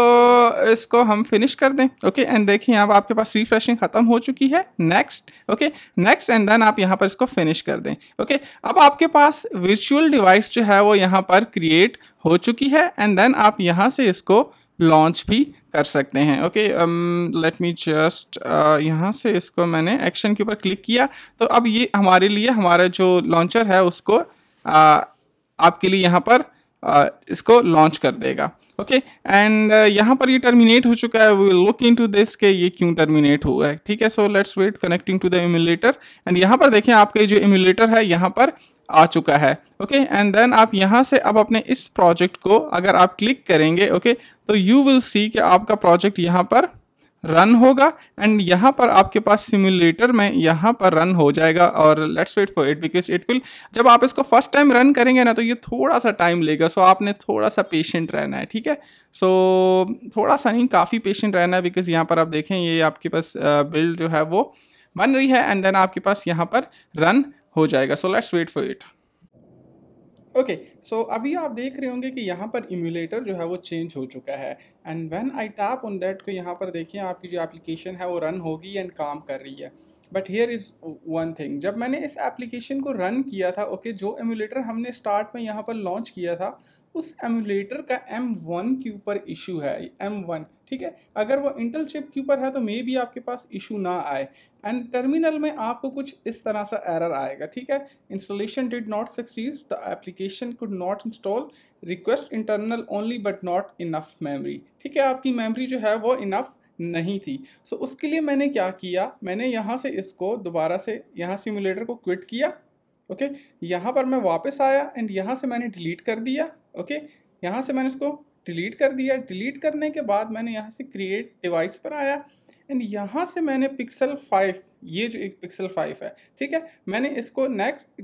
Speaker 1: इसको हम फिनिश कर दें ओके एंड देखिए अब आपके पास रिफ्रेशिंग ख़त्म हो चुकी है next okay next and then आप यहाँ पर इसको फिनिश कर दें ओके okay, अब आपके पास वर्चुअल डिवाइस जो है वो यहाँ पर क्रिएट हो चुकी है एंड देन आप यहाँ से इसको लॉन्च भी कर सकते हैं ओके लेट मी जस्ट यहाँ से इसको मैंने एक्शन के ऊपर क्लिक किया तो अब ये हमारे लिए हमारा जो लॉन्चर है उसको uh, आपके लिए यहाँ पर uh, इसको लॉन्च कर देगा ओके एंड uh, यहाँ पर ये टर्मिनेट हो चुका है we look into this के ये क्यों टर्मिनेट हुआ है ठीक है so let's wait connecting to the emulator and यहाँ पर देखें आपके जो इम्यूलेटर है यहाँ पर आ चुका है ओके एंड देन आप यहाँ से अब अपने इस प्रोजेक्ट को अगर आप क्लिक करेंगे ओके okay, तो यू विल सी कि आपका प्रोजेक्ट यहाँ पर रन होगा एंड यहाँ पर आपके पास सिमुलेटर में यहाँ पर रन हो जाएगा और let's wait for it because it will जब आप इसको फर्स्ट टाइम रन करेंगे ना तो ये थोड़ा सा टाइम लेगा सो so आपने थोड़ा सा पेशेंट रहना है ठीक है सो so, थोड़ा सा नहीं काफ़ी पेशेंट रहना है बिकॉज यहाँ पर आप देखें ये आपके पास बिल्ड जो है वो बन रही है एंड देन आपके पास यहाँ पर रन हो जाएगा so let's wait for it okay so अभी आप देख रहे होंगे कि यहाँ पर इम्यूलेटर जो है वो चेंज हो चुका है and when I tap on that को यहाँ पर देखिए आपकी जो एप्लीकेशन है वो रन होगी एंड काम कर रही है but here is one thing जब मैंने इस एप्लीकेशन को रन किया था ओके okay, जो एमुलेटर हमने स्टार्ट में यहाँ पर लॉन्च किया था उस एम्यूलेटर का एम वन के ऊपर इशू है एम वन ठीक है अगर वो इंटल चिप के ऊपर है तो मे भी आपके पास इशू ना आए एंड टर्मिनल में आपको कुछ इस तरह सा एरर आएगा ठीक है installation did not succeed the application could not install request internal only but not enough memory ठीक है आपकी मेमोरी जो है वो इनफ नहीं थी सो so, उसके लिए मैंने क्या किया मैंने यहाँ से इसको दोबारा से यहाँ सिमुलेटर को क्विट किया ओके okay? यहाँ पर मैं वापस आया एंड यहाँ से मैंने डिलीट कर दिया ओके okay? यहाँ से मैंने इसको डिलीट कर दिया डिलीट करने के बाद मैंने यहाँ से क्रिएट डिवाइस पर आया एंड यहाँ से मैंने पिक्सल फाइव ये जो एक पिक्सल फाइव है ठीक है मैंने इसको नेक्स्ट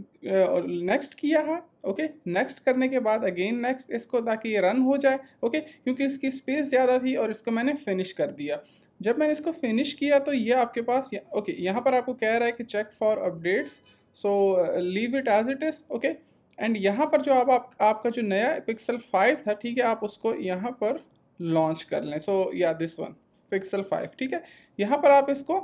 Speaker 1: नेक्स्ट किया है ओके नेक्स्ट करने के बाद अगेन नेक्स्ट इसको ताकि ये रन हो जाए ओके क्योंकि इसकी स्पेस ज़्यादा थी और इसको मैंने फिनिश कर दिया जब मैंने इसको फिनिश किया तो ये आपके पास ओके यहाँ पर आपको कह रहा है कि check for updates so leave it as it is okay and यहाँ पर जो आप, आप आपका जो नया पिक्सल फाइव था ठीक है आप उसको यहाँ पर लॉन्च कर लें सो या दिस वन पिक्सल फाइव ठीक है यहाँ पर आप इसको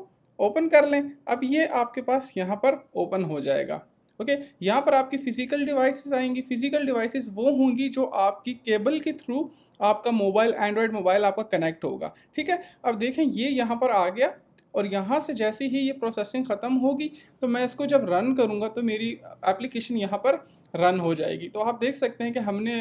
Speaker 1: ओपन कर लें अब ये आपके पास यहाँ पर ओपन हो जाएगा ओके यहाँ पर आपकी फिजिकल डिवाइसेस आएंगी फिजिकल डिवाइसेस वो होंगी जो आपकी केबल के थ्रू आपका मोबाइल एंड्रॉयड मोबाइल आपका कनेक्ट होगा ठीक है अब देखें ये यहाँ पर आ गया और यहाँ से जैसे ही ये प्रोसेसिंग ख़त्म होगी तो मैं इसको जब रन करूँगा तो मेरी एप्लीकेशन यहाँ पर रन हो जाएगी तो आप देख सकते हैं कि हमने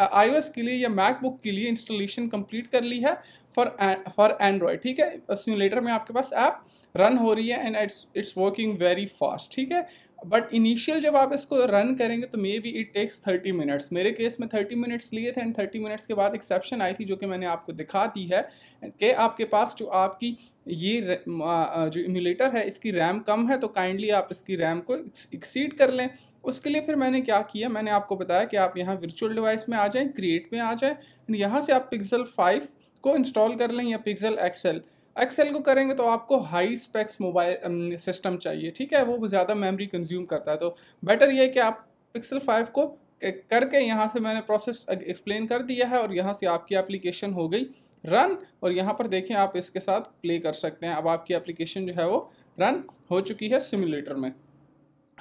Speaker 1: आई के लिए या मैकबुक के लिए इंस्टॉलेशन कंप्लीट कर ली है फॉर फॉर एंड्रॉयड ठीक है सिमुलेटर में आपके पास ऐप रन हो रही है and it's it's working very fast ठीक है बट इनिशियल जब आप इसको रन करेंगे तो maybe it takes thirty minutes मेरे केस में थर्टी मिनट्स लिए थे एंड थर्टी मिनट्स के बाद एक्सेप्शन आई थी जो कि मैंने आपको दिखा दी है कि आपके पास जो आपकी ये जो इम्यूलेटर है इसकी रैम कम है तो काइंडली आप इसकी रैम को एक्सीड कर लें उसके लिए फिर मैंने क्या किया मैंने आपको बताया कि आप यहाँ वर्चुअल डिवाइस में आ जाएँ क्रिएट में आ जाएँ यहाँ से आप पिक्सल फाइव को इंस्टॉल कर लें या पिक्सल एक्सेल एक्सेल को करेंगे तो आपको हाई स्पेक्स मोबाइल सिस्टम चाहिए ठीक है वो ज़्यादा मेमोरी कंज्यूम करता है तो बेटर ये है कि आप पिक्सल फाइव को करके यहाँ से मैंने प्रोसेस एक्सप्लेन कर दिया है और यहाँ से आपकी एप्लीकेशन हो गई रन और यहाँ पर देखें आप इसके साथ प्ले कर सकते हैं अब आपकी एप्लीकेशन जो है वो रन हो चुकी है सिमुलेटर में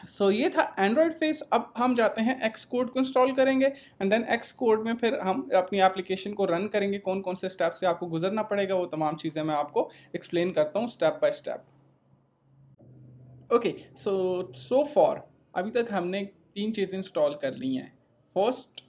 Speaker 1: सो so, ये था एंड्रॉयड फेस अब हम जाते हैं एक्स कोड को इंस्टॉल करेंगे एंड देन एक्स कोड में फिर हम अपनी एप्लीकेशन को रन करेंगे कौन कौन से स्टेप से आपको गुजरना पड़ेगा वो तमाम चीज़ें मैं आपको एक्सप्लेन करता हूँ step by step okay so so for अभी तक हमने तीन चीज़ें इंस्टॉल कर ली हैं first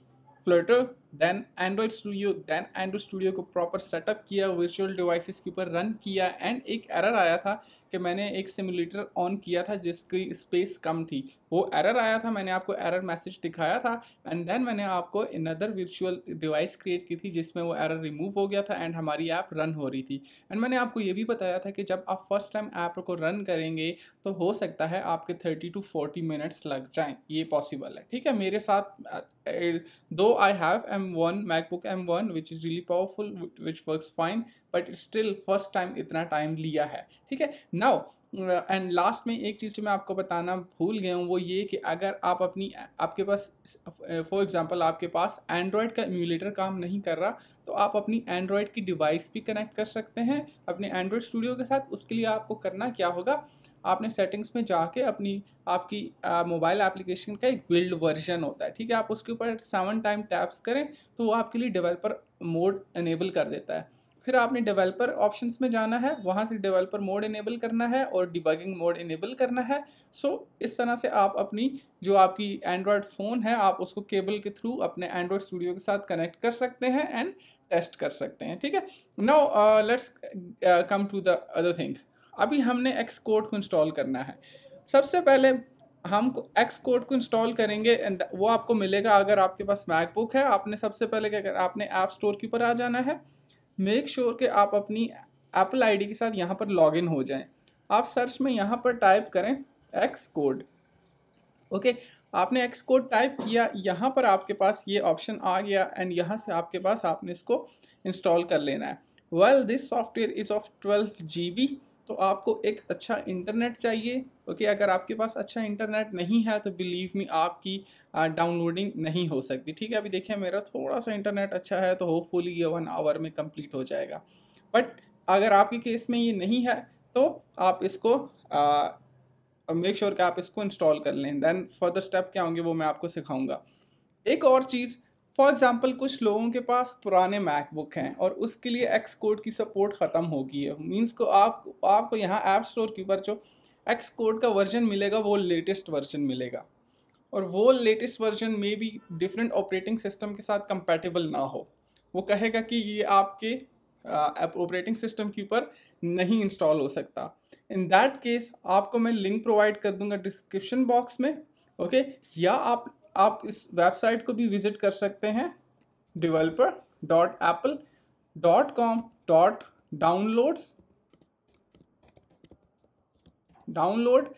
Speaker 1: flutter then Android studio then Android studio को प्रॉपर सेटअप किया वर्चुअल डिवाइसेस के ऊपर रन किया एंड एक एरर आया था कि मैंने एक सिमुलेटर ऑन किया था जिसकी स्पेस कम थी वो एरर आया था मैंने आपको एरर मैसेज दिखाया था एंड देन मैंने आपको इनदर वर्चुअल डिवाइस क्रिएट की थी जिसमें वो एरर रिमूव हो गया था एंड हमारी ऐप रन हो रही थी एंड मैंने आपको ये भी बताया था कि जब आप फर्स्ट टाइम ऐप को रन करेंगे तो हो सकता है आपके थर्टी टू फोर्टी मिनट्स लग जाएँ ये पॉसिबल है ठीक है मेरे साथ दो I have M one MacBook M one which is really powerful which work fine but still first time इतना टाइम लिया है ठीक है नाउ एंड लास्ट में एक चीज़ जो मैं आपको बताना भूल गया हूँ वो ये कि अगर आप अपनी आपके पास फॉर uh, एग्जांपल आपके पास एंड्रॉयड का इम्यूलेटर काम नहीं कर रहा तो आप अपनी एंड्रॉयड की डिवाइस भी कनेक्ट कर सकते हैं अपने एंड्रॉयड स्टूडियो के साथ उसके लिए आपको करना क्या होगा आपने सेटिंग्स में जाके अपनी आपकी मोबाइल uh, एप्लीकेशन का एक बिल्ड वर्जन होता है ठीक है आप उसके ऊपर सेवन टाइम टैप्स करें तो वो आपके लिए डेवलपर मोड इनेबल कर देता है फिर आपने डेवलपर ऑप्शंस में जाना है वहाँ से डेवलपर मोड इनेबल करना है और डिबगिंग मोड इनेबल करना है सो so, इस तरह से आप अपनी जो आपकी एंड्रॉयड फ़ोन है आप उसको केबल के थ्रू अपने एंड्रॉयड स्टूडियो के साथ कनेक्ट कर सकते हैं एंड टेस्ट कर सकते हैं ठीक है now let's come to the other thing अभी हमने एक्स कोड को इंस्टॉल करना है सबसे पहले हम एक्स कोड को इंस्टॉल करेंगे एंड वो आपको मिलेगा अगर आपके पास मैकबुक है आपने सबसे पहले क्या कर आपने ऐप स्टोर के ऊपर आ जाना है मेक श्योर sure कि आप अपनी एप्पल आईडी के साथ यहाँ पर लॉगिन हो जाएं आप सर्च में यहाँ पर टाइप करें एक्स कोड ओके आपने एक्स कोड टाइप किया यहाँ पर आपके पास ये ऑप्शन आ गया एंड यहाँ से आपके पास आपने इसको इंस्टॉल कर लेना है well this software is of twelve G B तो आपको एक अच्छा इंटरनेट चाहिए ओके अगर आपके पास अच्छा इंटरनेट नहीं है तो बिलीव मी आपकी डाउनलोडिंग नहीं हो सकती ठीक है अभी देखिए मेरा थोड़ा सा इंटरनेट अच्छा है तो होपफुली ये वन आवर में कंप्लीट हो जाएगा बट अगर आपके केस में ये नहीं है तो आप इसको मेक श्योर sure कि आप इसको इंस्टॉल कर लें देन फर्दर स्टेप क्या होंगे वो मैं आपको सिखाऊंगा एक और चीज़ फॉर एग्जाम्पल कुछ लोगों के पास पुराने मैकबुक हैं और उसके लिए एक्स कोड की सपोर्ट ख़त्म हो गई है मीन्स को आप आपको यहाँ ऐप स्टोर के ऊपर जो एक्स कोड का वर्जन मिलेगा वो लेटेस्ट वर्जन मिलेगा और वो लेटेस्ट वर्जन में भी डिफरेंट ऑपरेटिंग सिस्टम के साथ कंपेटेबल ना हो वो कहेगा कि ये आपके ऑपरेटिंग सिस्टम के ऊपर नहीं इंस्टॉल हो सकता इन दैट केस आपको मैं लिंक प्रोवाइड कर दूंगा डिस्क्रिप्शन बॉक्स में ओके okay? या आप आप इस वेबसाइट को भी विज़िट कर सकते हैं developer dot Apple dot com dot downloads download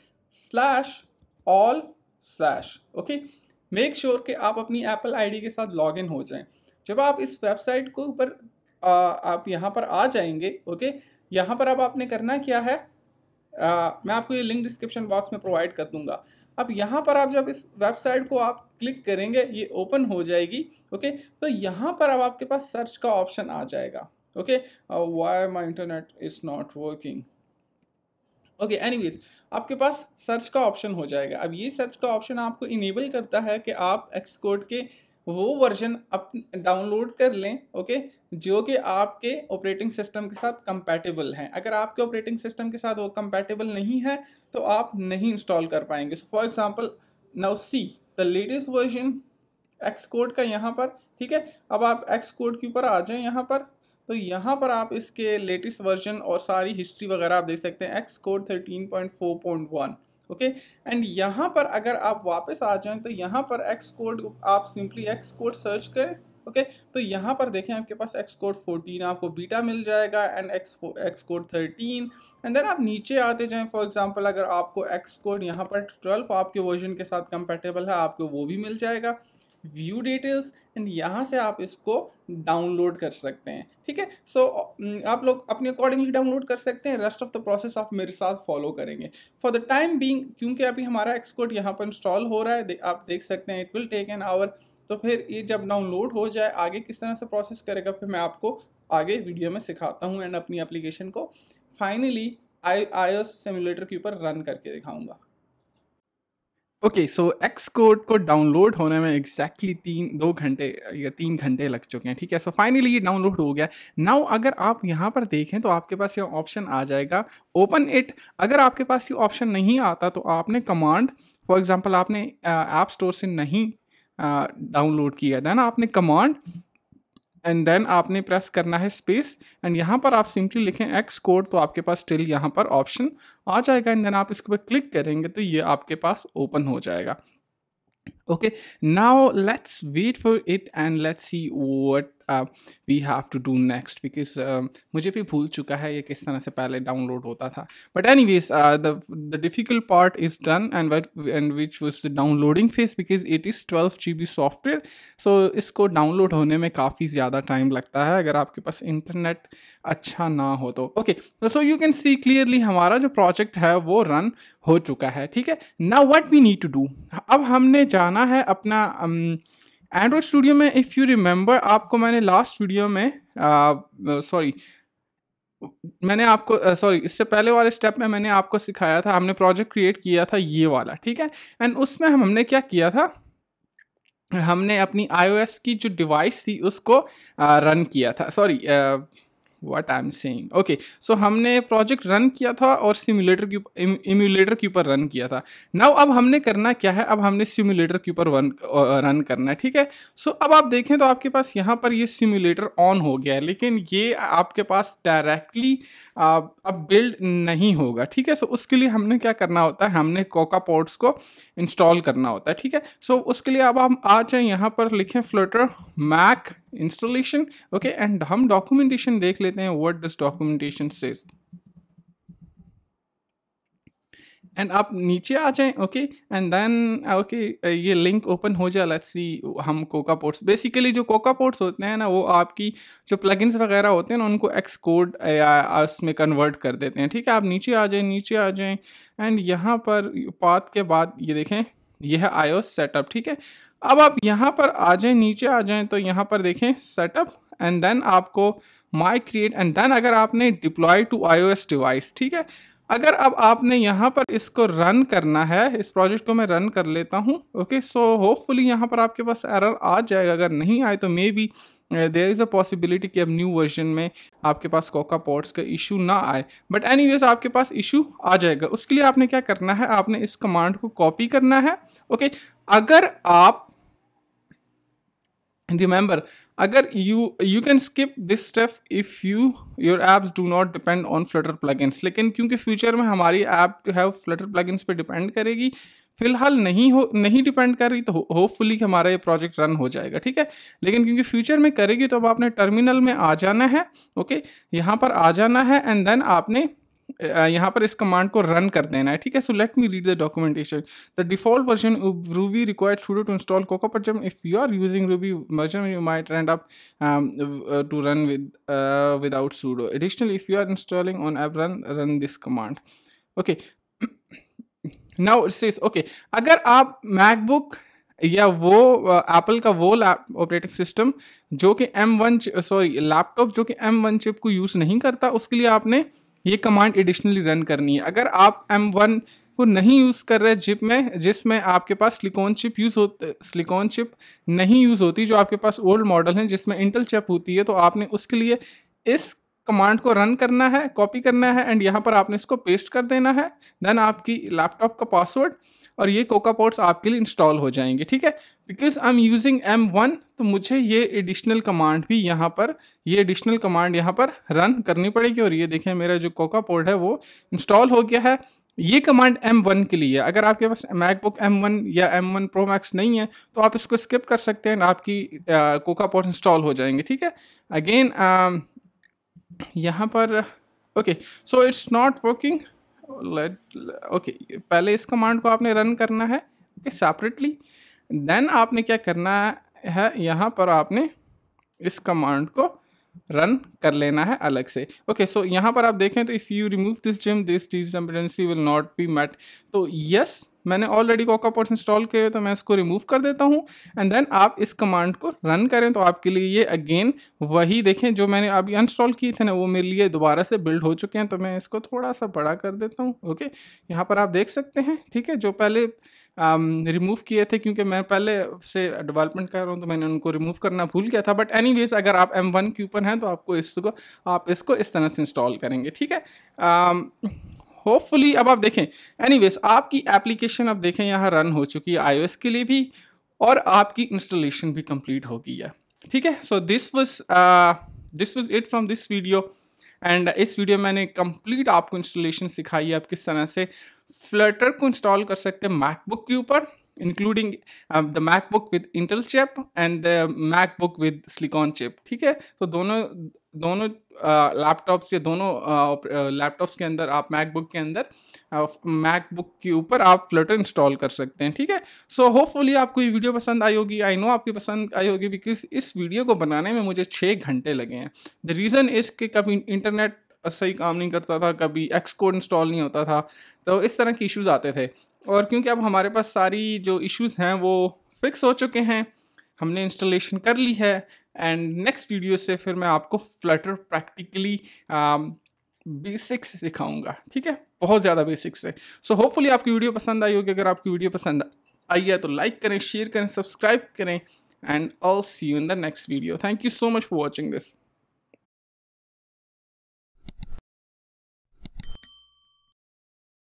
Speaker 1: slash all slash okay make sure कि आप अपनी एप्पल आईडी के साथ लॉग इन हो जाएं जब आप इस वेबसाइट को ऊपर आप यहाँ पर आ जाएंगे ओके okay? यहाँ पर अब आपने करना क्या है आ, मैं आपको ये लिंक डिस्क्रिप्शन बॉक्स में प्रोवाइड कर दूंगा अब यहाँ पर आप जब इस वेबसाइट को आप क्लिक करेंगे ये ओपन हो जाएगी ओके तो यहाँ पर अब आपके पास सर्च का ऑप्शन आ जाएगा okay why my internet is not working okay anyways आपके पास सर्च का ऑप्शन हो जाएगा अब ये सर्च का ऑप्शन आपको इनेबल करता है कि आप एक्सकोड के वो वर्जन अप डाउनलोड कर लें ओके जो कि आपके ऑपरेटिंग सिस्टम के साथ कंपैटिबल हैं अगर आपके ऑपरेटिंग सिस्टम के साथ वो कंपैटिबल नहीं है तो आप नहीं इंस्टॉल कर पाएंगे so for example now see the latest version X code का यहाँ पर ठीक है अब आप एक्स कोड के ऊपर आ जाएं यहाँ पर तो यहाँ पर आप इसके लेटेस्ट वर्जन और सारी हिस्ट्री वगैरह आप देख सकते हैं X code thirteen point four point one okay and यहाँ पर अगर आप वापस आ जाएं तो यहाँ पर एक्स कोड आप सिंपली एक्स कोड सर्च करें ओके okay, तो यहाँ पर देखें आपके पास एक्स कोड फोर्टीन आपको बीटा मिल जाएगा and X X code thirteen and then आप नीचे आते जाएं फॉर एग्जांपल अगर आपको एक्स कोड यहाँ पर ट्वेल्व आपके वर्जन के साथ कंपेटेबल है आपको वो भी मिल जाएगा व्यू डिटेल्स एंड यहाँ से आप इसको डाउनलोड कर सकते हैं ठीक है सो आप लोग अपने अकॉर्डिंगली डाउनलोड कर सकते हैं रेस्ट ऑफ द प्रोसेस आप मेरे साथ फॉलो करेंगे फॉर द टाइम बींग क्योंकि अभी हमारा एक्सकोड यहाँ पर इंस्टॉल हो रहा है आप देख सकते हैं it will take an hour तो फिर ये जब डाउनलोड हो जाए आगे किस तरह से प्रोसेस करेगा फिर मैं आपको आगे वीडियो में सिखाता हूँ एंड अपनी एप्लीकेशन को फाइनली आई आई सिमुलेटर के ऊपर रन करके दिखाऊंगा ओके सो एक्स कोड को डाउनलोड होने में एग्जैक्टली exactly तीन दो घंटे या तीन घंटे लग चुके हैं ठीक है सो फाइनली ये डाउनलोड हो गया नाउ अगर आप यहाँ पर देखें तो आपके पास ये ऑप्शन आ जाएगा ओपन इट अगर आपके पास ये ऑप्शन नहीं आता तो आपने कमांड फॉर एग्जांपल आपने ऐप uh, स्टोर से नहीं डाउनलोड uh, किया था ना आपने कमांड एंड देन आपने प्रेस करना है स्पेस एंड यहाँ पर आप सिंपली लिखें एक्स कोड तो आपके पास स्टिल यहाँ पर ऑप्शन आ जाएगा एंड देन आप इसके ऊपर क्लिक करेंगे तो ये आपके पास ओपन हो जाएगा okay now let's wait for it and let's see what we have to do next because मुझे भी भूल चुका है ये किस तरह से पहले डाउनलोड होता था but anyway the difficult part is done and and which was the downloading phase because it is twelve G B software so इसको डाउनलोड होने में काफ़ी ज़्यादा टाइम लगता है अगर आपके पास इंटरनेट अच्छा ना हो तो okay so you can see clearly हमारा जो प्रोजेक्ट है वो रन हो चुका है ठीक है ना what we need to do अब हमने जाना है अपना um, एंड्रॉयड स्टूडियो में इफ़ यू रिमेंबर आपको मैंने लास्ट वीडियो में सॉरी मैंने आपको सॉरी इससे पहले वाले स्टेप में मैंने आपको सिखाया था हमने प्रोजेक्ट क्रिएट किया था ये वाला ठीक है एंड उसमें हम हमने क्या किया था हमने अपनी आईओएस की जो डिवाइस थी उसको रन uh, किया था sorry what I am saying okay so हमने प्रोजेक्ट रन किया था और सिम्यूलेटर के इम्यूलेटर के ऊपर रन किया था नाउ अब हमने करना क्या है अब हमने सिम्यूलेटर के ऊपर रन रन करना है ठीक है सो so, अब आप देखें तो आपके पास यहाँ पर ये सिम्यूलेटर ऑन हो गया है लेकिन ये आपके पास डायरेक्टली अब बिल्ड नहीं होगा ठीक है सो so, उसके लिए हमने क्या करना होता है हमने कोका पोर्ट्स को इंस्टॉल करना होता है ठीक है सो so, उसके लिए अब हम आ जाए यहाँ पर लिखें Flutter Mac installation okay and हम डॉक्यूमेंटेशन देख लेते हैं word this documentation says and आप नीचे आ जाएं ओके एंड देन ओके ये लिंक ओपन हो जाए लेट्स सी हम कोका पोर्ट्स बेसिकली जो कोका पोर्ट्स होते हैं ना वो आपकी जो प्लगइन्स वगैरह होते हैं ना उनको एक्स कोड uh, उसमें कन्वर्ट कर देते हैं ठीक है आप नीचे आ जाएं नीचे आ जाएं एंड यहाँ पर पाथ के बाद ये देखें यह आई ओ सेटअप ठीक है अब आप यहाँ पर आ जाएं नीचे आ जाएं तो यहाँ पर देखें सेटअप एंड देन आपको माई क्रिएट एंड देन अगर आपने डिप्लॉय टू आई डिवाइस ठीक है अगर अब आपने यहाँ पर इसको रन करना है इस प्रोजेक्ट को मैं रन कर लेता हूँ ओके सो होपफुली यहाँ पर आपके पास एरर आ जाएगा अगर नहीं आए तो maybe there is a possibility कि अब न्यू वर्जन में आपके पास कोका पॉट्स का इशू ना आए बट एनी वेज आपके पास इशू आ जाएगा उसके लिए आपने क्या करना है आपने इस कमांड को कॉपी करना है ओके okay, अगर आप and remember agar you you can skip this step if you your apps do not depend on flutter plugins लेकिन क्योंकि future में हमारी app जो है flutter plugins पे depend करेगी फिलहाल नहीं हो नहीं डिपेंड कर रही तो होपफुली कि हमारा ये प्रोजेक्ट रन हो जाएगा ठीक है लेकिन क्योंकि फ्यूचर में करेगी तो अब आपने टर्मिनल में आ जाना है ओके यहाँ पर आ जाना है एंड देन आपने यहाँ पर इस कमांड को रन कर देना है ठीक है so let me read the documentation the default version Ruby required sudo to install Cocoa पर जब if you are using Ruby version you might end up to run with without sudo additional if you are installing on app run run this command okay now it's okay अगर आप MacBook या वो Apple का वो operating system जो कि M1 sorry laptop जो कि वन चिप को यूज़ नहीं करता उसके लिए आपने ये कमांड एडिशनली रन करनी है अगर आप एम वन को नहीं यूज़ कर रहे जिप में जिसमें आपके पास सिलिकॉन चिप यूज़ हो सिलिकॉन चिप नहीं यूज़ होती जो आपके पास ओल्ड मॉडल हैं जिसमें इंटल चिप होती है तो आपने उसके लिए इस कमांड को रन करना है कॉपी करना है एंड यहाँ पर आपने इसको पेस्ट कर देना है देन आपकी लैपटॉप का पासवर्ड और ये कोका पॉट्स आपके लिए इंस्टॉल हो जाएंगे ठीक है because I am using M one तो मुझे ये एडिशनल कमांड भी यहाँ पर ये एडिशनल कमांड यहाँ पर रन करनी पड़ेगी और ये देखें मेरा जो कोका पॉट है वो इंस्टॉल हो गया है ये कमांड M1 के लिए है अगर आपके पास मैकबुक M1 या M1 Pro Max नहीं है तो आप इसको स्किप कर सकते हैं आपकी कोका पॉट इंस्टॉल हो जाएंगे ठीक है अगेन यहाँ पर okay so it's not working let okay पहले इस कमांड को आपने रन करना है ओके सेपरेटली देन आपने क्या करना है यहाँ पर आपने इस कमांड को रन कर लेना है अलग से ओके सो यहाँ पर आप देखें तो if you remove this gem this dependency will not be met तो यस मैंने ऑलरेडी कोका पॉट्स इंस्टॉल किए तो मैं इसको रिमूव कर देता हूँ एंड देन आप इस कमांड को रन करें तो आपके लिए ये अगेन वही देखें जो मैंने अभी इंस्टॉल किए थे ना वो मेरे लिए दोबारा से बिल्ड हो चुके हैं तो मैं इसको थोड़ा सा बड़ा कर देता हूँ ओके यहाँ पर आप देख सकते हैं ठीक है जो पहले रिमूव um, किए थे क्योंकि मैं पहले से डेवलपमेंट कर रहा हूँ तो मैंने उनको रिमूव करना भूल गया था बट एनी अगर आप एम वन के ऊपर हैं तो आपको इसको आप इसको इस तरह से इंस्टॉल करेंगे ठीक है um, होपफुली अब आप देखें एनीवेज आपकी एप्लीकेशन अब देखें यहाँ रन हो चुकी है आईओएस के लिए भी और आपकी इंस्टॉलेशन भी कंप्लीट हो गई है ठीक है so this was this was it from this video and इस वीडियो में मैंने कंप्लीट आपको इंस्टॉलेशन सिखाई है आप किस तरह से फ्लटर को इंस्टॉल कर सकते हैं मैकबुक के ऊपर including the MacBook with Intel chip and the MacBook with silicon chip ठीक है तो दोनों दोनों लैपटॉप्स या दोनों लैपटॉप्स के अंदर आप मैकबुक के अंदर मैकबुक के ऊपर आप फ्लटर इंस्टॉल कर सकते हैं ठीक है सो होपफुली आपको ये वीडियो पसंद आई होगी आई नो आपकी पसंद आई होगी बिकॉज इस वीडियो को बनाने में मुझे छः घंटे लगे हैं द रीज़न इज़ कि कभी इंटरनेट सही काम नहीं करता था कभी एक्स कोड इंस्टॉल नहीं होता था तो इस तरह के इश्यूज़ आते थे और क्योंकि अब हमारे पास सारी जो इश्यूज़ हैं वो फिक्स हो चुके हैं हमने इंस्टॉलेशन कर ली है एंड नेक्स्ट वीडियो से फिर मैं आपको फ्लटर प्रैक्टिकली बेसिक्स सिखाऊंगा ठीक है बहुत ज़्यादा बेसिक्स है सो so, होपफुली आपकी वीडियो पसंद आई होगी अगर आपकी वीडियो पसंद आई है तो लाइक करें शेयर करें सब्सक्राइब करें and all see you in the next video thank you so much for watching this